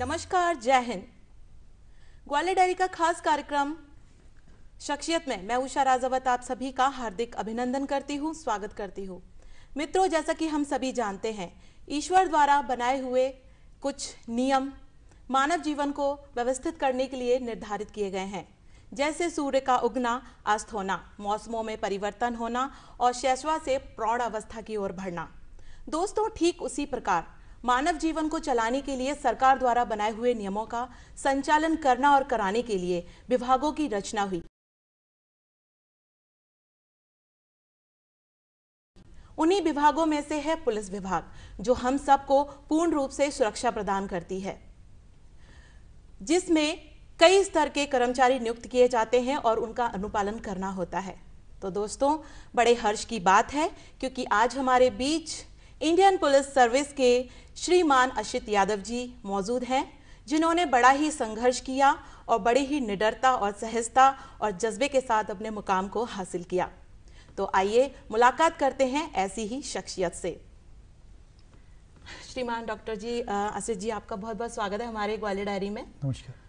नमस्कार जय हिंद ग्वालियर डायरी का खास कार्यक्रम शख्सियत में मैं उषा राजावत आप सभी का हार्दिक अभिनंदन करती हूँ स्वागत करती हूँ मित्रों जैसा कि हम सभी जानते हैं ईश्वर द्वारा बनाए हुए कुछ नियम मानव जीवन को व्यवस्थित करने के लिए निर्धारित किए गए हैं जैसे सूर्य का उगना अस्त होना मौसमों में परिवर्तन होना और शैशवा से प्रौढ़ अवस्था की ओर बढ़ना दोस्तों ठीक उसी प्रकार मानव जीवन को चलाने के लिए सरकार द्वारा बनाए हुए नियमों का संचालन करना और कराने के लिए विभागों की रचना हुई उन्हीं विभागों में से है पुलिस विभाग जो हम सबको पूर्ण रूप से सुरक्षा प्रदान करती है जिसमें कई स्तर के कर्मचारी नियुक्त किए जाते हैं और उनका अनुपालन करना होता है तो दोस्तों बड़े हर्ष की बात है क्योंकि आज हमारे बीच इंडियन पुलिस सर्विस के श्रीमान अशित यादव जी मौजूद हैं जिन्होंने बड़ा ही संघर्ष किया और बड़ी ही निडरता और सहजता और जज्बे के साथ अपने मुकाम को हासिल किया तो आइए मुलाकात करते हैं ऐसी ही शख्सियत से श्रीमान डॉक्टर जी असित जी आपका बहुत बहुत स्वागत है हमारे ग्वालियर डायरी में नमस्कार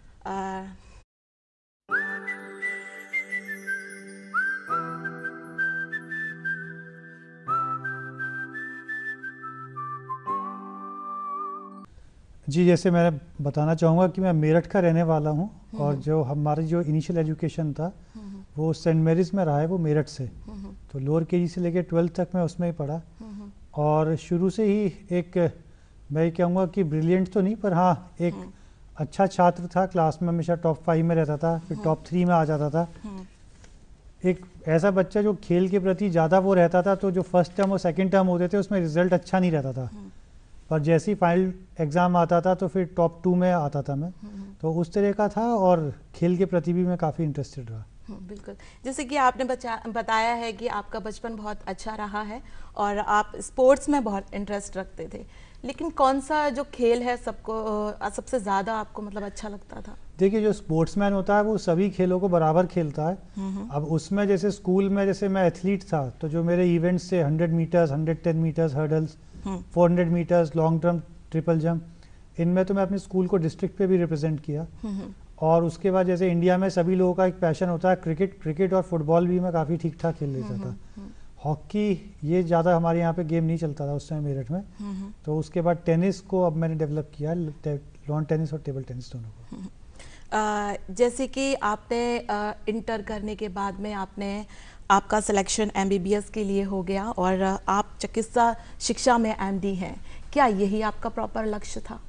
जी जैसे मैं बताना चाहूँगा कि मैं मेरठ का रहने वाला हूँ हम्म। और जो हमारी जो इनिशियल एजुकेशन था हम्म। वो सेंट मेरीज में रहा है वो मेरठ से हम्म। तो लोअर के से लेकर ट्वेल्थ तक मैं उसमें ही पढ़ा और शुरू से ही एक मैं कहूँगा कि ब्रिलियंट तो नहीं पर हाँ एक अच्छा छात्र था क्लास में हमेशा टॉप फाइव में रहता था फिर टॉप थ्री में आ जाता था एक ऐसा बच्चा जो खेल के प्रति ज़्यादा वो रहता था तो जो फर्स्ट टर्म और सेकेंड टर्म होते थे उसमें रिजल्ट अच्छा नहीं रहता था पर जैसे ही फाइनल एग्ज़ाम आता था तो फिर टॉप टू में आता था मैं तो उस तरह का था और खेल के प्रति भी मैं काफ़ी इंटरेस्टेड रहा बिल्कुल जैसे कि आपने बचा बताया है कि आपका बचपन बहुत अच्छा रहा है और आप स्पोर्ट्स में बहुत इंटरेस्ट रखते थे लेकिन कौन सा जो खेल है सबको सबसे ज़्यादा आपको मतलब अच्छा लगता था देखिए जो स्पोर्ट्समैन होता है वो सभी खेलों को बराबर खेलता है अब उसमें जैसे स्कूल में जैसे मैं एथलीट था तो जो मेरे इवेंट्स थे 100 meters 110 meters hurdles 400 hmm. Meters long term triple jump इनमें तो मैं अपने स्कूल को डिस्ट्रिक्ट पे भी रिप्रेजेंट किया और उसके बाद जैसे इंडिया में सभी लोगों का एक पैशन होता है क्रिकेट क्रिकेट और फुटबॉल भी मैं काफ़ी ठीक ठाक खेल लेता था हॉकी ये ज़्यादा हमारे यहाँ पे गेम नहीं चलता था उस समय मेरठ में हम्म, हम्म। तो उसके बाद टेनिस को अब मैंने डेवलप किया लॉन टेनिस और टेबल टेनिस दोनों को हम्म, जैसे कि आपने आ, इंटर करने के बाद में आपने आपका सिलेक्शन एमबीबीएस के लिए हो गया और आप चिकित्सा शिक्षा में एमडी हैं क्या यही आपका प्रॉपर लक्ष्य था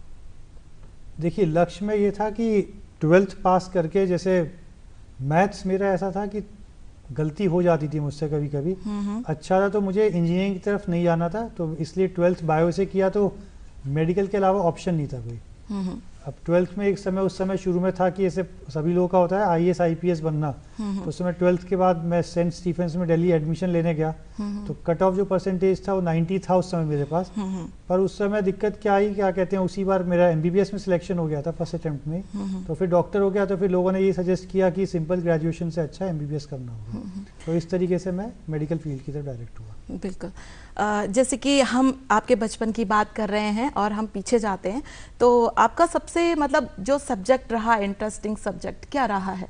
देखिए लक्ष्य में ये था कि ट्वेल्थ पास करके जैसे मैथ्स मेरा ऐसा था कि गलती हो जाती थी मुझसे कभी कभी अच्छा था तो मुझे इंजीनियरिंग की तरफ नहीं जाना था तो इसलिए ट्वेल्थ बायो से किया तो मेडिकल के अलावा ऑप्शन नहीं था कोई अब ट्वेल्थ में एक समय उस समय शुरू में था कि ऐसे सभी लोगों का होता है I S I P S बनना तो उस समय ट्वेल्थ के बाद मैं सेंट स्टीफेंस में दिल्ली एडमिशन लेने गया तो कट ऑफ जो परसेंटेज था वो नाइन्टी था उस समय मेरे पास पर उस समय दिक्कत क्या आई क्या कहते हैं उसी बार मेरा एमबीबीएस में सिलेक्शन हो गया था फर्स्ट अटैम्प्ट में तो फिर डॉक्टर हो गया तो फिर लोगों ने ये सजेस्ट किया कि सिंपल ग्रेजुएशन से अच्छा एम करना होगा तो इस तरीके से मैं मेडिकल फील्ड की तरफ डायरेक्ट हुआ बिल्कुल जैसे कि हम आपके बचपन की बात कर रहे हैं और हम पीछे जाते हैं तो आपका सबसे मतलब जो सब्जेक्ट रहा इंटरेस्टिंग सब्जेक्ट क्या रहा है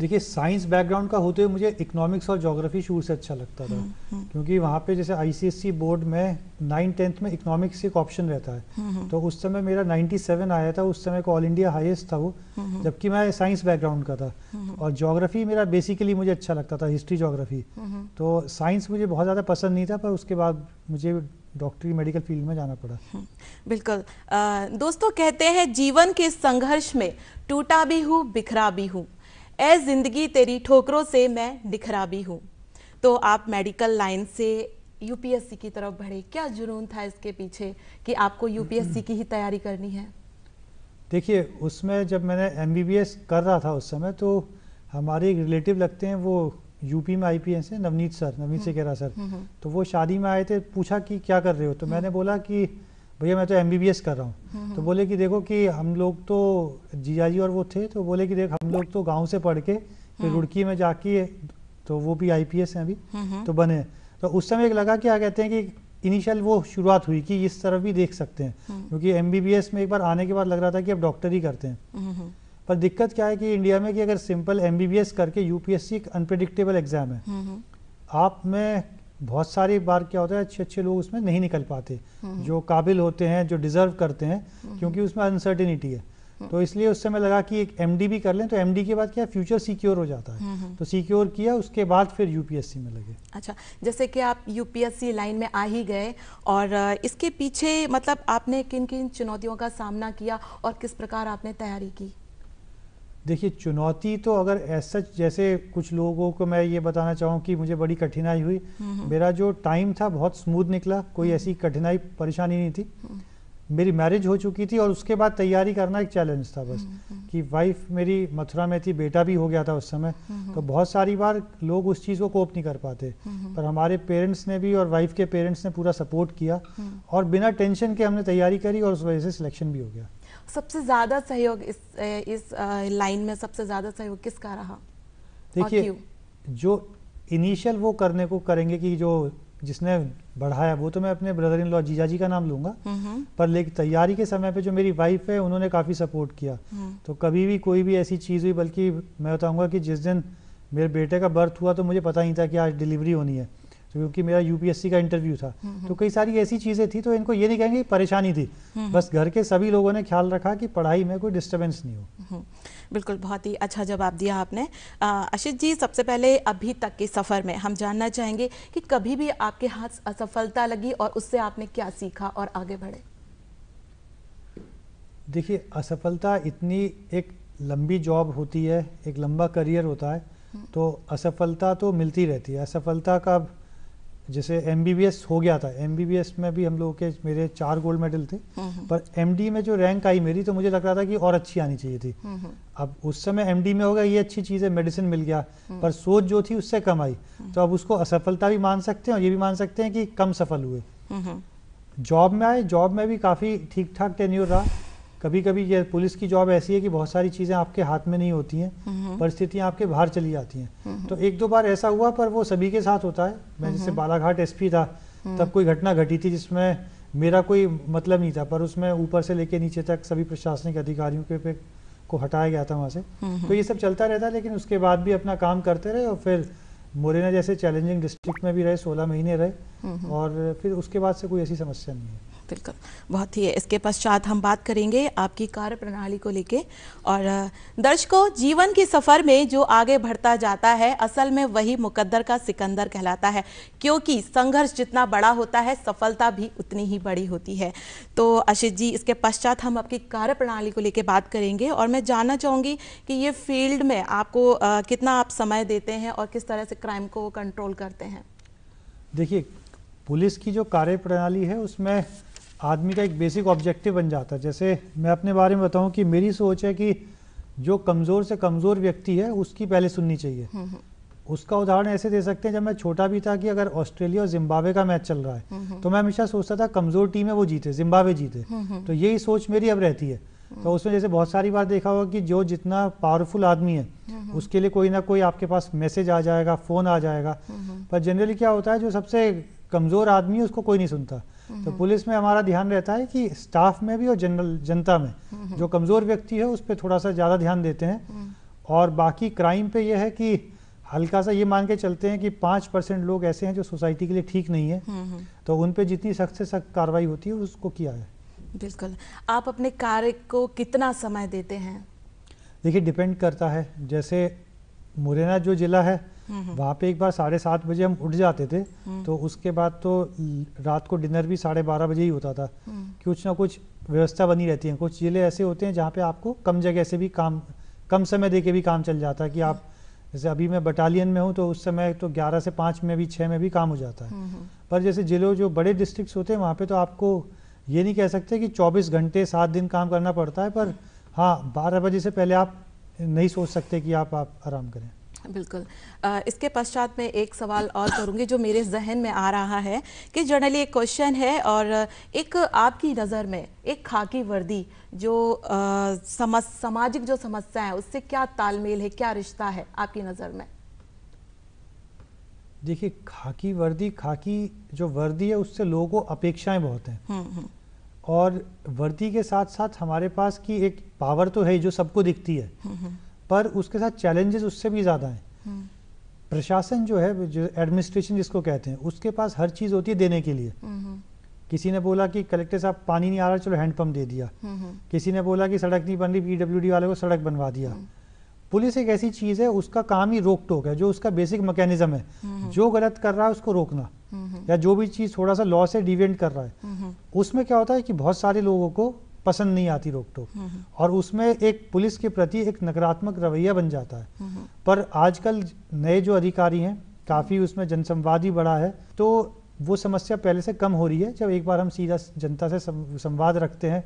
देखिए साइंस बैकग्राउंड का होते हुए मुझे इकोनॉमिक्स और जोग्राफी शुरू से अच्छा लगता था हम्म, हम्म। क्योंकि वहाँ पे जैसे आईसीएससी बोर्ड में नाइन टेंथ में इकोनॉमिक्स एक ऑप्शन रहता है हम्म, तो उस समय मेरा 97 आया था उस समय को ऑल इंडिया हाईएस्ट था वो जबकि मैं साइंस बैकग्राउंड का था और जोग्राफी मेरा बेसिकली मुझे अच्छा लगता था हिस्ट्री जोग्राफी तो साइंस मुझे बहुत ज़्यादा पसंद नहीं था पर उसके बाद मुझे डॉक्टरी मेडिकल फील्ड में जाना पड़ा बिल्कुल दोस्तों कहते हैं जीवन के संघर्ष में टूटा भी हूँ बिखरा भी हूँ ऐ ज़िंदगी तेरी ठोकरों से मैं दिखरा भी हूँ तो आप मेडिकल लाइन से यूपीएससी की तरफ बढ़े क्या जुनून था इसके पीछे कि आपको यूपीएससी की ही तैयारी करनी है देखिए उसमें जब मैंने एमबीबीएस कर रहा था उस समय तो हमारे एक रिलेटिव लगते हैं वो यूपी में I P Navneet sir Navneet हम्म, से कह रहा सर हम्म, हम्म। तो वो शादी में आए थे पूछा कि क्या कर रहे हो तो मैंने बोला कि भैया मैं तो एम कर रहा हूँ हम्म, हम्म। तो बोले कि देखो कि हम लोग तो जीजा जी और वो थे तो बोले कि देख हम लोग तो गाँव से पढ़ के फिर हम्म। रुड़की में जाके तो वो भी आईपीएस हैं अभी तो बने तो उस समय एक लगा क्या कहते हैं कि इनिशियल वो शुरुआत हुई कि इस तरफ भी देख सकते हैं क्योंकि एम में एक बार आने के बाद लग रहा था कि अब डॉक्टर ही करते हैं पर दिक्कत क्या है कि इंडिया में कि अगर सिंपल एम करके यूपीएससी एक अनप्रडिक्टेबल एग्जाम है आप में बहुत सारी बार क्या होता है अच्छे अच्छे लोग उसमें नहीं निकल पाते हम्म। जो काबिल होते हैं जो डिजर्व करते हैं हम्म। क्योंकि उसमें अनसर्टिनिटी है हम्म। तो इसलिए उस समय लगा कि एक एम भी कर लें तो एम के बाद क्या फ्यूचर सिक्योर हो जाता है तो सिक्योर किया उसके बाद फिर यूपीएससी में लगे अच्छा जैसे कि आप यूपीएससी लाइन में आ ही गए और इसके पीछे मतलब आपने किन किन चुनौतियों का सामना किया और किस प्रकार आपने तैयारी की देखिए चुनौती तो अगर ऐसा जैसे कुछ लोगों को मैं ये बताना चाहूँ कि मुझे बड़ी कठिनाई हुई मेरा जो टाइम था बहुत स्मूथ निकला कोई हम्म। ऐसी कठिनाई परेशानी नहीं थी हम्म। मेरी मैरिज हो चुकी थी और उसके बाद तैयारी करना एक चैलेंज था बस हम्म, कि वाइफ मेरी मथुरा में थी बेटा भी हो गया था उस समय तो बहुत सारी बार लोग उस चीज़ को कोप नहीं कर पाते पर हमारे पेरेंट्स ने भी और वाइफ के पेरेंट्स ने पूरा सपोर्ट किया और बिना टेंशन के हमने तैयारी करी और उस वजह से सिलेक्शन भी हो गया सबसे ज़्यादा सहयोग इस इस लाइन में सबसे ज़्यादा सहयोग किसका रहा देखिए जो इनिशियल वो करने को करेंगे कि जो जिसने बढ़ाया वो तो मैं अपने ब्रदर इन लॉ जीजा जी का नाम लूंगा पर लेकिन तैयारी के समय पे जो मेरी वाइफ है उन्होंने काफ़ी सपोर्ट किया हम्म। तो कभी भी कोई भी ऐसी चीज़ हुई बल्कि मैं बताऊंगा कि जिस दिन मेरे बेटे का बर्थ हुआ तो मुझे पता नहीं था कि आज डिलीवरी होनी है तो क्योंकि मेरा यूपीएससी का इंटरव्यू था हम्म, हम्म। तो कई सारी ऐसी चीज़ें थी तो इनको ये नहीं कहेंगे परेशानी थी हम्म, बस घर के सभी लोगों ने ख्याल रखा कि पढ़ाई में कोई डिस्टर्बेंस नहीं हो बिल्कुल बहुत ही अच्छा जवाब दिया आपने अशित जी सबसे पहले अभी तक के सफ़र में हम जानना चाहेंगे कि कभी भी आपके हाथ असफलता लगी और उससे आपने क्या सीखा और आगे बढ़े देखिए असफलता इतनी एक लंबी जॉब होती है एक लंबा करियर होता है तो असफलता तो मिलती रहती है असफलता का जैसे एम हो गया था एम में भी हम लोगों के मेरे चार गोल्ड मेडल थे हम्म, हम्म। पर एम में जो रैंक आई मेरी तो मुझे लग रहा था कि और अच्छी आनी चाहिए थी हम्म, अब उस समय एम में होगा ये अच्छी चीज़ है मेडिसिन मिल गया पर सोच जो थी उससे कम आई तो अब उसको असफलता भी मान सकते हैं और ये भी मान सकते हैं कि कम सफल हुए जॉब में आए जॉब में भी काफ़ी ठीक ठाक टेन्यूर रहा कभी कभी ये पुलिस की जॉब ऐसी है कि बहुत सारी चीज़ें आपके हाथ में नहीं होती हैं परिस्थितियाँ आपके बाहर चली जाती हैं तो एक दो बार ऐसा हुआ पर वो सभी के साथ होता है मैं जैसे बालाघाट एसपी था तब हम्म। कोई घटना घटी थी जिसमें मेरा कोई मतलब नहीं था पर उसमें ऊपर से लेके नीचे तक सभी प्रशासनिक अधिकारियों के पे को हटाया गया था वहां से तो ये सब चलता रहता लेकिन उसके बाद भी अपना काम करते रहे और फिर मुरैना जैसे चैलेंजिंग डिस्ट्रिक्ट में भी रहे सोलह महीने रहे और फिर उसके बाद से कोई ऐसी समस्या नहीं है बिल्कुल बहुत ही है इसके पश्चात हम बात करेंगे आपकी कार्य प्रणाली को लेके और दर्शकों जीवन के सफ़र में जो आगे बढ़ता जाता है असल में वही मुकद्दर का सिकंदर कहलाता है क्योंकि संघर्ष जितना बड़ा होता है सफलता भी उतनी ही बड़ी होती है तो अशित जी इसके पश्चात हम आपकी कार्य प्रणाली को लेकर बात करेंगे और मैं जानना चाहूँगी कि ये फील्ड में आपको आ, कितना आप समय देते हैं और किस तरह से क्राइम को कंट्रोल करते हैं देखिए पुलिस की जो कार्यप्रणाली है उसमें आदमी का एक बेसिक ऑब्जेक्टिव बन जाता है जैसे मैं अपने बारे में बताऊं कि मेरी सोच है कि जो कमज़ोर से कमज़ोर व्यक्ति है उसकी पहले सुननी चाहिए हम्म, हम्म। उसका उदाहरण ऐसे दे सकते हैं जब मैं छोटा भी था कि अगर ऑस्ट्रेलिया और जिम्बाब्वे का मैच चल रहा है हम्म, तो मैं हमेशा सोचता था कमज़ोर टीम है वो जीते जिम्बाब्वे जीते तो यही सोच मेरी अब रहती है तो उसमें जैसे बहुत सारी बार देखा होगा कि जो जितना पावरफुल आदमी है उसके लिए कोई ना कोई आपके पास मैसेज आ जाएगा फ़ोन आ जाएगा पर जनरली क्या होता है जो सबसे कमज़ोर आदमी है उसको कोई नहीं सुनता तो पुलिस में हमारा ध्यान रहता है कि स्टाफ में भी और जनरल जनता में जो कमज़ोर व्यक्ति है उस पर थोड़ा सा ज़्यादा ध्यान देते हैं और बाकी क्राइम पे यह है कि हल्का सा ये मान के चलते हैं कि पांच परसेंट लोग ऐसे हैं जो सोसाइटी के लिए ठीक नहीं है हम्म, हम्म। तो उन पर जितनी सख्त से सख्त कार्रवाई होती है उसको किया है बिल्कुल आप अपने कार्य को कितना समय देते हैं देखिए डिपेंड करता है जैसे मुरैना जो ज़िला है हम्म। वहाँ पे एक बार साढ़े सात बजे हम उठ जाते थे हम्म। तो उसके बाद तो रात को डिनर भी साढ़े बारह बजे ही होता था हम्म। कुछ ना कुछ व्यवस्था बनी रहती है कुछ जिले ऐसे होते हैं जहाँ पे आपको कम जगह से भी काम कम समय दे के भी काम चल जाता है कि आप जैसे अभी मैं बटालियन में हूँ तो उस समय तो ग्यारह से पाँच में भी छः में भी काम हो जाता है पर जैसे जिले जो बड़े डिस्ट्रिक्ट होते हैं वहाँ पर तो आपको ये नहीं कह सकते कि चौबीस घंटे सात दिन काम करना पड़ता है पर हाँ बारह बजे से पहले आप नहीं सोच सकते कि आप आप आराम करें बिल्कुल इसके पश्चात मैं एक सवाल और करूंगी जो मेरे जहन में आ रहा है कि जनरली एक क्वेश्चन है और एक आपकी नज़र में एक खाकी वर्दी जो समझ सामाजिक जो समस्या है उससे क्या तालमेल है क्या रिश्ता है आपकी नज़र में देखिए खाकी वर्दी खाकी जो वर्दी है उससे लोगों को अपेक्षाएं बहुत हैं हम्म, हम्म। और वर्दी के साथ साथ हमारे पास की एक पावर तो है जो सबको दिखती है हम्म, पर उसके साथ चैलेंजेस उससे भी ज़्यादा हैं हम्म। प्रशासन जो है जो एडमिनिस्ट्रेशन जिसको कहते हैं उसके पास हर चीज़ होती है देने के लिए हम्म, हम्म। किसी ने बोला कि कलेक्टर साहब पानी नहीं आ रहा चलो हैंडपम्प दे दिया किसी ने बोला कि सड़क नहीं बन रही पीडब्ल्यू वाले को सड़क बनवा दिया पुलिस एक ऐसी चीज़ है उसका काम ही रोक टोक है जो उसका बेसिक मैकेनिज्म है जो गलत कर रहा है उसको रोकना या जो भी चीज़ थोड़ा सा लॉ से डिवेंट कर रहा है उसमें क्या होता है कि बहुत सारे लोगों को पसंद नहीं आती रोक टोक हम्म, हम्म। और उसमें एक पुलिस के प्रति एक नकारात्मक रवैया बन जाता है हम्म, पर आजकल नए जो अधिकारी हैं काफ़ी उसमें जनसंवाद ही बढ़ा है तो वो समस्या पहले से कम हो रही है जब एक बार हम सीधा जनता से संवाद रखते हैं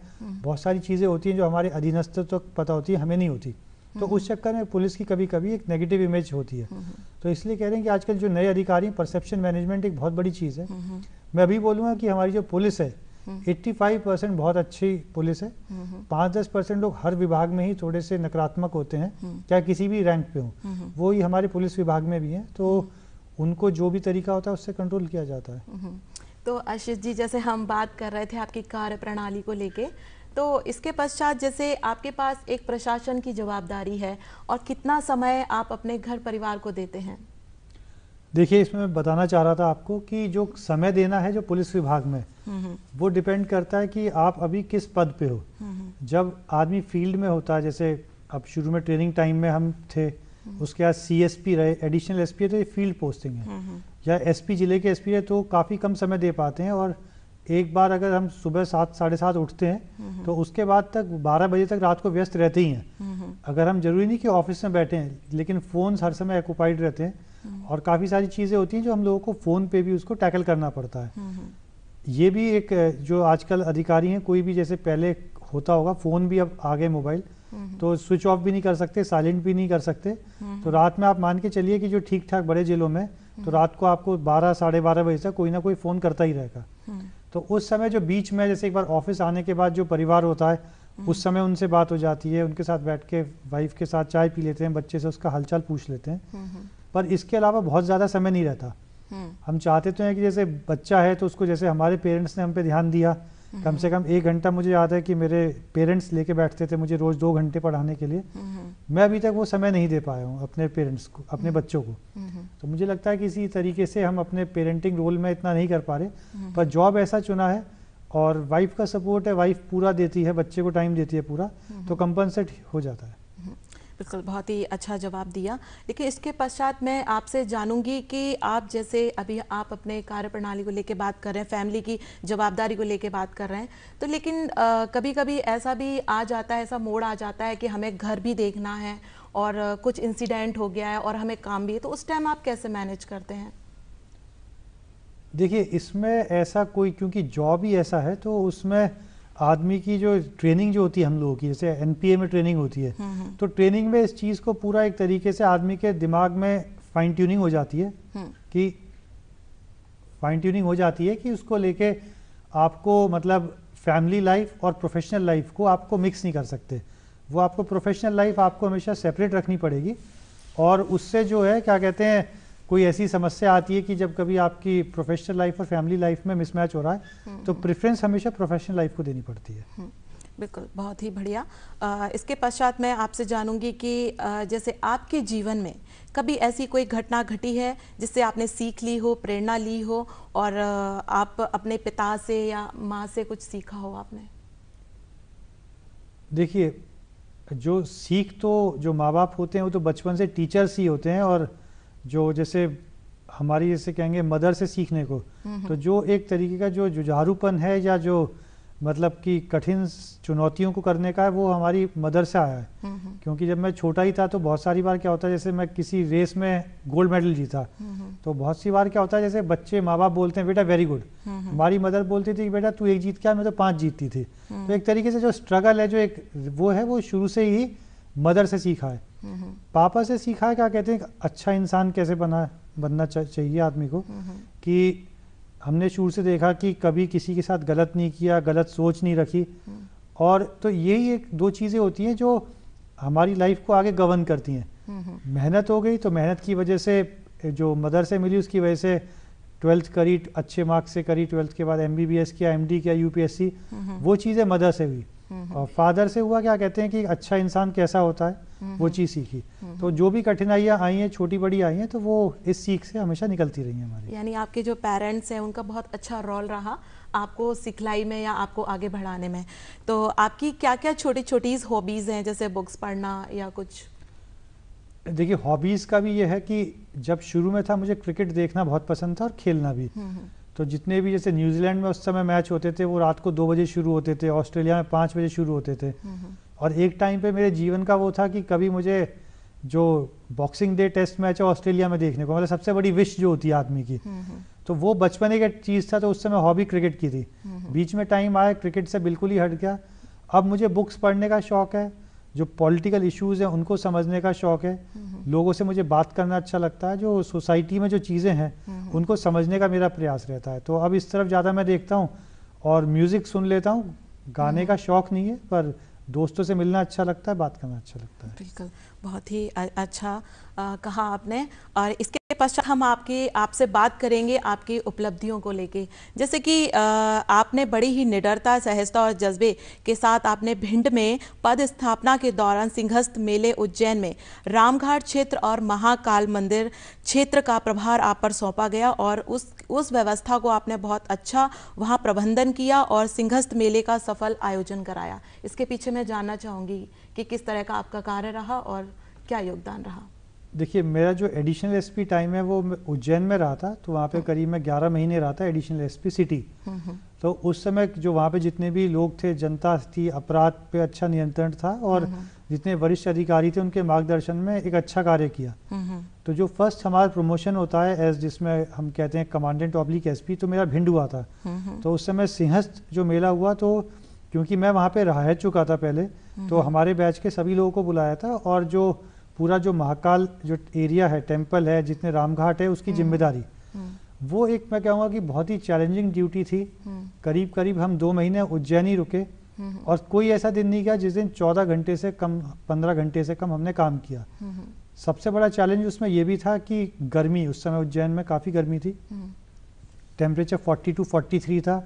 बहुत सारी चीज़ें होती हैं जो हमारे अधीनस्थ तो पता होती है हमें नहीं होती तो उस चक्कर में पुलिस की कभी कभी एक नेगेटिव इमेज होती है तो इसलिए कह रहे हैं कि आजकल जो नए अधिकारी परसेप्शन मैनेजमेंट एक बहुत बड़ी चीज़ है मैं अभी बोलूंगा कि हमारी जो पुलिस है एट्टी फाइव परसेंट बहुत अच्छी पुलिस है हम्म, हम्म। पांच दस परसेंट लोग हर विभाग में ही थोड़े से नकारात्मक होते हैं हम्म। चाहे किसी भी रैंक पे हो वो ही हमारे पुलिस विभाग में भी हैं तो उनको जो भी तरीका होता है उससे कंट्रोल किया जाता है तो आशीष जी जैसे हम बात कर रहे थे आपकी कार्य प्रणाली को लेके तो इसके पश्चात जैसे आपके पास एक प्रशासन की जवाबदारी है और कितना समय आप अपने घर परिवार को देते हैं देखिए इसमें मैं बताना चाह रहा था आपको कि जो समय देना है जो पुलिस विभाग में हम्म, हम्म। वो डिपेंड करता है कि आप अभी किस पद पे हो हम्म, जब आदमी फील्ड में होता है जैसे अब शुरू में ट्रेनिंग टाइम में हम थे उसके बाद सीएसपी रहे एडिशनल एसपी है तो ये फील्ड पोस्टिंग है या एसपी जिले के एसपी है तो काफ़ी कम समय दे पाते हैं और एक बार अगर हम सुबह सात साढ़े सात उठते हैं तो उसके बाद तक बारह बजे तक रात को व्यस्त रहते ही हैं अगर हम जरूरी नहीं कि ऑफिस में बैठे हैं लेकिन फ़ोन हर समय ऑक्यूपाइड रहते हैं और काफ़ी सारी चीज़ें होती हैं जो हम लोगों को फ़ोन पे भी उसको टैकल करना पड़ता है हम्म, हम्म। ये भी एक जो आजकल अधिकारी हैं कोई भी जैसे पहले होता होगा फ़ोन भी अब आ गए मोबाइल हम्म, तो स्विच ऑफ भी नहीं कर सकते साइलेंट भी नहीं कर सकते तो रात में आप मान के चलिए कि जो ठीक ठाक बड़े जेलों में तो रात को आपको बारह साढ़े बारह बजे तक कोई ना कोई फ़ोन करता ही रहेगा तो उस समय जो बीच में जैसे एक बार ऑफिस आने के बाद जो परिवार होता है उस समय उनसे बात हो जाती है उनके साथ बैठ के वाइफ के साथ चाय पी लेते हैं बच्चे से उसका हालचाल पूछ लेते हैं पर इसके अलावा बहुत ज़्यादा समय नहीं रहता हम्म। हम चाहते तो हैं कि जैसे बच्चा है तो उसको जैसे हमारे पेरेंट्स ने हम पे ध्यान दिया हम्म। कम से कम एक घंटा मुझे याद है कि मेरे पेरेंट्स लेके बैठते थे मुझे रोज़ दो घंटे पढ़ाने के लिए हम्म। मैं अभी तक वो समय नहीं दे पाया हूँ अपने पेरेंट्स को अपने बच्चों को तो मुझे लगता है कि इसी तरीके से हम अपने पेरेंटिंग रोल में इतना नहीं कर पा रहे पर जॉब ऐसा चुना है और वाइफ का सपोर्ट है वाइफ पूरा देती है बच्चे को टाइम देती है पूरा तो कंपनसेट हो जाता है बिल्कुल बहुत ही अच्छा जवाब दिया लेकिन इसके पश्चात मैं आपसे जानूंगी कि आप जैसे अभी आप अपने कार्य प्रणाली को लेकर बात कर रहे हैं फैमिली की जवाबदारी को लेकर बात कर रहे हैं तो लेकिन आ, कभी कभी ऐसा भी आ जाता है ऐसा मोड़ आ जाता है कि हमें घर भी देखना है और कुछ इंसिडेंट हो गया है और हमें काम भी है तो उस टाइम आप कैसे मैनेज करते हैं देखिए इसमें ऐसा कोई क्योंकि जॉब ही ऐसा है तो उसमें आदमी की जो ट्रेनिंग जो होती है हम लोगों की जैसे एनपीए में ट्रेनिंग होती है हम्म, हम्म। तो ट्रेनिंग में इस चीज़ को पूरा एक तरीके से आदमी के दिमाग में फाइन ट्यूनिंग हो जाती है हम्म। कि फाइन ट्यूनिंग हो जाती है कि उसको लेके आपको मतलब फैमिली लाइफ और प्रोफेशनल लाइफ को आपको मिक्स नहीं कर सकते वो आपको प्रोफेशनल लाइफ आपको हमेशा सेपरेट रखनी पड़ेगी और उससे जो है क्या कहते हैं कोई ऐसी समस्या आती है कि जब कभी आपकी प्रोफेशनल लाइफ और फैमिली लाइफ में मिसमैच हो रहा है तो प्रेफरेंस हम्म। हमेशा प्रोफेशनल लाइफ को देनी पड़ती है हम्म। बिल्कुल बहुत ही बढ़िया इसके पश्चात मैं आपसे जानूंगी कि आ, जैसे आपके जीवन में कभी ऐसी कोई घटना घटी है जिससे आपने सीख ली हो प्रेरणा ली हो और आ, आप अपने पिता से या माँ से कुछ सीखा हो आपने देखिए जो सीख तो जो माँ बाप होते हैं वो तो बचपन से टीचर्स ही होते हैं और जो जैसे हमारी जैसे कहेंगे मदर से सीखने को हम्म, हम्म। तो जो एक तरीके का जो जुझारूपन है या जो मतलब कि कठिन चुनौतियों को करने का है वो हमारी मदर से आया है हम्म, क्योंकि जब मैं छोटा ही था तो बहुत सारी बार क्या होता है जैसे मैं किसी रेस में गोल्ड मेडल जीता तो बहुत सी बार क्या होता है जैसे बच्चे माँ बाप बोलते हैं बेटा वेरी गुड हमारी मदर बोलती थी कि बेटा तू एक जीत क्या मैं तो पाँच जीतती थी तो एक तरीके से जो स्ट्रगल है जो एक वो है वो शुरू से ही मदर से सीखा है पापा से सीखा है क्या कहते हैं अच्छा इंसान कैसे बना बनना चाहिए आदमी को कि हमने शुरू से देखा कि कभी किसी के साथ गलत नहीं किया गलत सोच नहीं रखी और तो यही एक दो चीज़ें होती हैं जो हमारी लाइफ को आगे गवर्न करती हैं मेहनत हो गई तो मेहनत की वजह से जो मदर से मिली उसकी वजह से ट्वेल्थ करी अच्छे मार्क्स से करी ट्वेल्थ के बाद एम किया एम किया यू वो चीज़ें मदर से हुई और फादर से हुआ क्या कहते हैं कि अच्छा इंसान कैसा होता है वो चीज़ सीखी तो जो भी कठिनाइयां आई हैं छोटी बड़ी आई हैं तो वो इस सीख से हमेशा निकलती रही है हमारी यानी आपके जो पेरेंट्स हैं उनका बहुत अच्छा रोल रहा आपको सिखलाई में या आपको आगे बढ़ाने में तो आपकी क्या क्या छोटी छोटी हॉबीज़ हैं जैसे बुक्स पढ़ना या कुछ देखिए हॉबीज़ का भी ये है कि जब शुरू में था मुझे क्रिकेट देखना बहुत पसंद था और खेलना भी हम्म, हम्म। तो जितने भी जैसे न्यूजीलैंड में उस समय मैच होते थे वो रात को दो बजे शुरू होते थे ऑस्ट्रेलिया में पाँच बजे शुरू होते थे हम्म, और एक टाइम पे मेरे जीवन का वो था कि कभी मुझे जो बॉक्सिंग डे टेस्ट मैच है ऑस्ट्रेलिया में देखने को मतलब सबसे बड़ी विश जो होती है आदमी की हम्म, हम्म। तो वो बचपने का चीज़ था तो उस समय हॉबी क्रिकेट की थी हम्म, बीच में टाइम आया क्रिकेट से बिल्कुल ही हट गया अब मुझे बुक्स पढ़ने का शौक़ है जो पॉलिटिकल इश्यूज हैं उनको समझने का शौक़ है लोगों से मुझे बात करना अच्छा लगता है जो सोसाइटी में जो चीज़ें हैं उनको समझने का मेरा प्रयास रहता है तो अब इस तरफ ज़्यादा मैं देखता हूँ और म्यूज़िक सुन लेता हूँ गाने का शौक़ नहीं है पर दोस्तों से मिलना अच्छा लगता है बात करना अच्छा लगता है बिल्कुल बहुत ही अच्छा आ, कहा आपने और इसके पश्चात हम आपके आपसे बात करेंगे आपकी उपलब्धियों को लेके जैसे कि आपने बड़ी ही निडरता सहजता और जज्बे के साथ आपने भिंड में पद स्थापना के दौरान सिंहस्थ मेले उज्जैन में रामघाट क्षेत्र और महाकाल मंदिर क्षेत्र का प्रभार आप पर सौंपा गया और उस उस व्यवस्था को आपने बहुत अच्छा वहाँ प्रबंधन किया और सिंहस्थ मेले का सफल आयोजन कराया इसके पीछे मैं जानना चाहूँगी कि किस तरह का आपका कार्य रहा और क्या योगदान रहा देखिए मेरा जो एडिशनल एसपी टाइम है वो उज्जैन में रहा था तो वहाँ पे हाँ। करीब मैं 11 महीने रहा था एडिशनल एसपी सिटी तो उस समय जो वहाँ पे जितने भी लोग थे जनता थी अपराध पे अच्छा नियंत्रण था और हम्म, हम्म। जितने वरिष्ठ अधिकारी थे उनके मार्गदर्शन में एक अच्छा कार्य किया हम्म, तो जो फर्स्ट हमारा प्रमोशन होता है एज जिसमें हम कहते हैं कमांडेंट ऑब्लिक एस तो मेरा भिंड हुआ था तो उस समय सिंहस्थ जो मेला हुआ तो क्योंकि मैं वहाँ पे रह चुका था पहले तो हमारे बैच के सभी लोगों को बुलाया था और जो पूरा जो महाकाल जो एरिया है टेम्पल है जितने रामघाट है उसकी हम्म। जिम्मेदारी हम्म। वो एक मैं कहूँगा कि बहुत ही चैलेंजिंग ड्यूटी थी हम्म। करीब करीब हम दो महीने उज्जैन ही रुके और कोई ऐसा दिन नहीं गया जिस दिन चौदह घंटे से कम पंद्रह घंटे से कम हमने काम किया सबसे बड़ा चैलेंज उसमें यह भी था कि गर्मी उस समय उज्जैन में काफ़ी गर्मी थी temperature forty two forty three था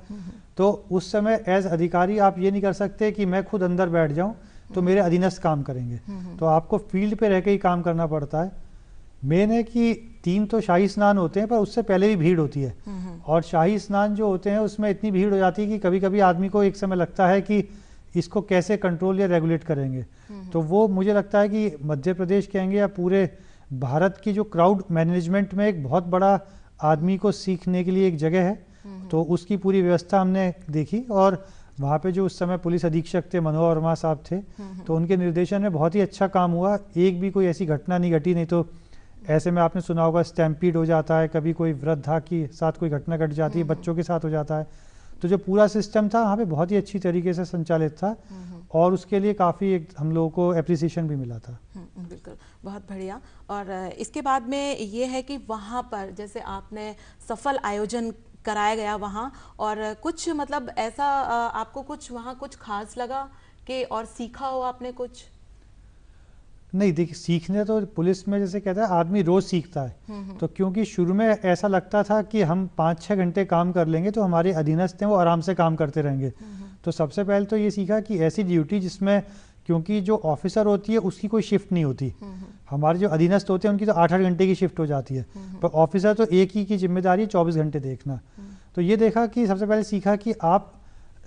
तो उस समय एज अधिकारी आप ये नहीं कर सकते कि मैं खुद अंदर बैठ जाऊं तो मेरे अधीनस्थ काम करेंगे हम्म, हम्म। तो आपको फील्ड पे रह के ही काम करना पड़ता है मेन है कि तीन तो शाही स्नान होते हैं पर उससे पहले भी भीड़ होती है हम्म, और शाही स्नान जो होते हैं उसमें इतनी भीड़ हो जाती है कि कभी कभी आदमी को एक समय लगता है कि इसको कैसे कंट्रोल या रेगुलेट करेंगे तो वो मुझे लगता है कि मध्य प्रदेश कहेंगे या पूरे भारत की जो क्राउड मैनेजमेंट में एक बहुत बड़ा आदमी को सीखने के लिए एक जगह है तो उसकी पूरी व्यवस्था हमने देखी और वहाँ पे जो उस समय पुलिस अधीक्षक थे मनोहर वर्मा साहब थे हम्म, हम्म। तो उनके निर्देशन में बहुत ही अच्छा काम हुआ एक भी कोई ऐसी घटना नहीं घटी नहीं तो ऐसे में आपने सुना होगा स्टैम्पीड हो जाता है कभी कोई वृद्धा के साथ कोई घटना घट जाती है हम्म, बच्चों के साथ हो जाता है तो जो पूरा सिस्टम था वहाँ पे बहुत ही अच्छी तरीके से संचालित था और उसके लिए काफ़ी एक हम लोगों को अप्रिसिएशन भी मिला था बिल्कुल बहुत बढ़िया और इसके बाद में ये है कि वहाँ पर जैसे आपने सफल आयोजन कराया गया वहाँ और कुछ मतलब ऐसा आपको कुछ वहाँ कुछ खास लगा कि और सीखा हो आपने कुछ नहीं देखिए सीखने तो पुलिस में जैसे कहता है आदमी रोज सीखता है हम्म, हम्म। तो क्योंकि शुरू में ऐसा लगता था कि हम पाँच छः घंटे काम कर लेंगे तो हमारे अधीनस्थ हैं वो आराम से काम करते रहेंगे हम्म, तो सबसे पहले तो ये सीखा कि ऐसी ड्यूटी जिसमें क्योंकि जो ऑफिसर होती है उसकी कोई शिफ्ट नहीं होती हमारे जो अधीनस्थ होते हैं उनकी तो आठ आठ घंटे की शिफ्ट हो जाती है पर ऑफिसर तो एक ही की जिम्मेदारी चौबीस घंटे देखना तो ये देखा कि सबसे पहले सीखा कि आप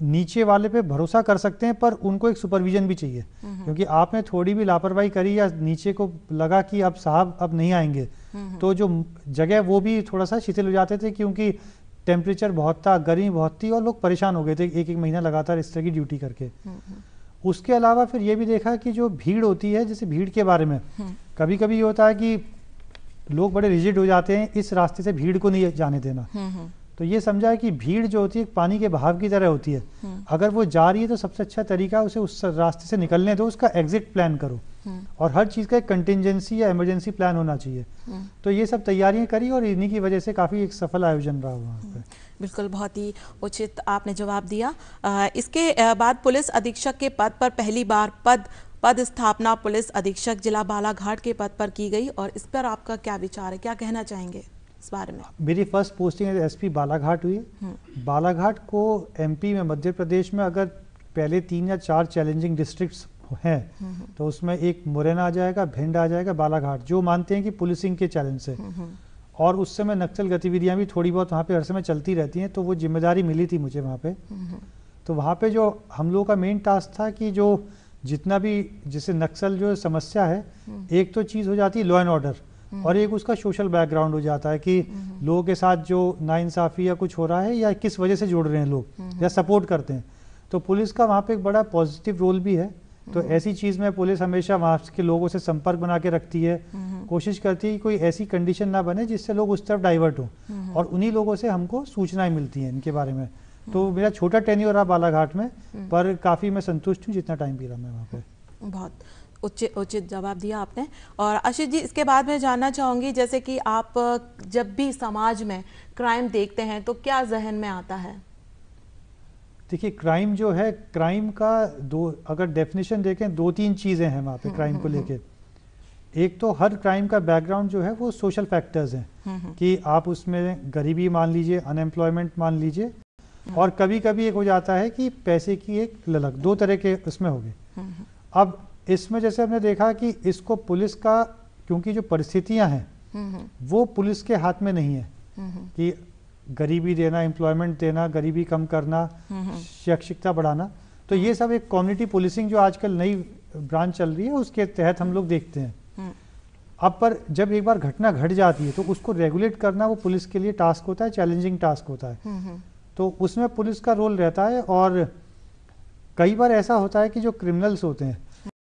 नीचे वाले पे भरोसा कर सकते हैं पर उनको एक सुपरविजन भी चाहिए हम्म, हम्म। क्योंकि आपने थोड़ी भी लापरवाही करी या नीचे को लगा कि अब साहब अब नहीं आएंगे हम्म, तो जो जगह वो भी थोड़ा सा शिथिल हो जाते थे क्योंकि टेम्परेचर बहुत था गर्मी बहुत थी और लोग परेशान हो गए थे एक एक महीना लगातार इस तरह की ड्यूटी करके उसके अलावा फिर ये भी देखा कि जो भीड़ होती है जैसे भीड़ के बारे में कभी कभी ये होता है कि लोग बड़े रिजिड हो जाते हैं इस रास्ते से भीड़ को नहीं जाने देना तो ये समझा है कि भीड़ जो होती है पानी के बहाव की तरह होती है हम्म। अगर वो जा रही है तो सबसे अच्छा तरीका उसे उस रास्ते से निकलने दो उसका एग्जिट प्लान करो हम्म। और हर चीज़ का एक कंटिजेंसी या इमरजेंसी प्लान होना चाहिए हम्म। तो ये सब तैयारियां करी और इन्हीं की वजह से काफ़ी एक सफल आयोजन रहा वहाँ पर बिल्कुल बहुत ही उचित आपने जवाब दिया इसके बाद पुलिस अधीक्षक के पद पर पहली बार पद पद स्थापना पुलिस अधीक्षक जिला बालाघाट के पद पर की गई और इस पर आपका क्या विचार है क्या कहना चाहेंगे इस बारे में मेरी फर्स्ट पोस्टिंग एसपी बालाघाट हुई हम्म। बालाघाट को एमपी में मध्य प्रदेश में अगर पहले तीन या चार चैलेंजिंग डिस्ट्रिक्ट्स हैं हम्म, हम्म। तो उसमें एक मुरैना आ जाएगा भिंड आ जाएगा बालाघाट जो मानते हैं कि पुलिसिंग के चैलेंज से और उस समय नक्सल गतिविधियां भी थोड़ी बहुत वहाँ पे हर समय चलती रहती हैं तो वो जिम्मेदारी मिली थी मुझे वहाँ पे तो वहाँ पे जो हम लोगों का मेन टास्क था कि जो जितना भी जैसे नक्सल जो समस्या है एक तो चीज़ हो जाती है लॉ एंड ऑर्डर हम्म। और एक उसका सोशल बैकग्राउंड हो जाता है कि हम्म। लोगों के साथ जो नाइंसाफ़ी या कुछ हो रहा है या किस वजह से जुड़ रहे हैं लोग हम्म। या सपोर्ट करते हैं तो पुलिस का वहाँ पे एक बड़ा पॉजिटिव रोल भी है तो ऐसी चीज़ में पुलिस हमेशा वहाँ के लोगों से संपर्क बना के रखती है कोशिश करती है कि कोई ऐसी कंडीशन ना बने जिससे लोग उस तरफ डाइवर्ट हो और उन्हीं लोगों से हमको सूचनाएं मिलती हैं इनके बारे में तो मेरा छोटा टेन्यू रहा बालाघाट में पर काफ़ी मैं संतुष्ट हूँ जितना टाइम भी रहा मैं वहाँ पे बहुत उचित उचित जवाब दिया आपने और आशीष जी इसके बाद मैं जानना चाहूंगी जैसे कि आप जब भी समाज में क्राइम देखते हैं तो क्या जहन में आता है देखिए क्राइम जो है क्राइम का दो अगर डेफिनेशन देखें दो तीन चीज़ें हैं वहां पे हम्म, क्राइम हम्म, को हम्म। लेके एक तो हर क्राइम का बैकग्राउंड जो है वो सोशल फैक्टर्स हैं कि आप उसमें गरीबी मान लीजिए अनएम्प्लॉयमेंट मान लीजिए और कभी कभी एक हो जाता है कि पैसे की एक ललक दो तरह के उसमें हो गए अब इसमें जैसे हमने देखा कि इसको पुलिस का क्योंकि जो परिस्थितियां हैं हम्म, हम्म। वो पुलिस के हाथ में नहीं है हम्म, कि गरीबी देना एम्प्लॉयमेंट देना गरीबी कम करना शैक्षिकता बढ़ाना तो ये सब एक कम्युनिटी पुलिसिंग जो आजकल नई ब्रांच चल रही है उसके तहत हम लोग देखते हैं अब पर जब एक बार घटना घट जाती है तो उसको रेगुलेट करना वो पुलिस के लिए टास्क होता है चैलेंजिंग टास्क होता है तो उसमें पुलिस का रोल रहता है और कई बार ऐसा होता है कि जो क्रिमिनल्स होते हैं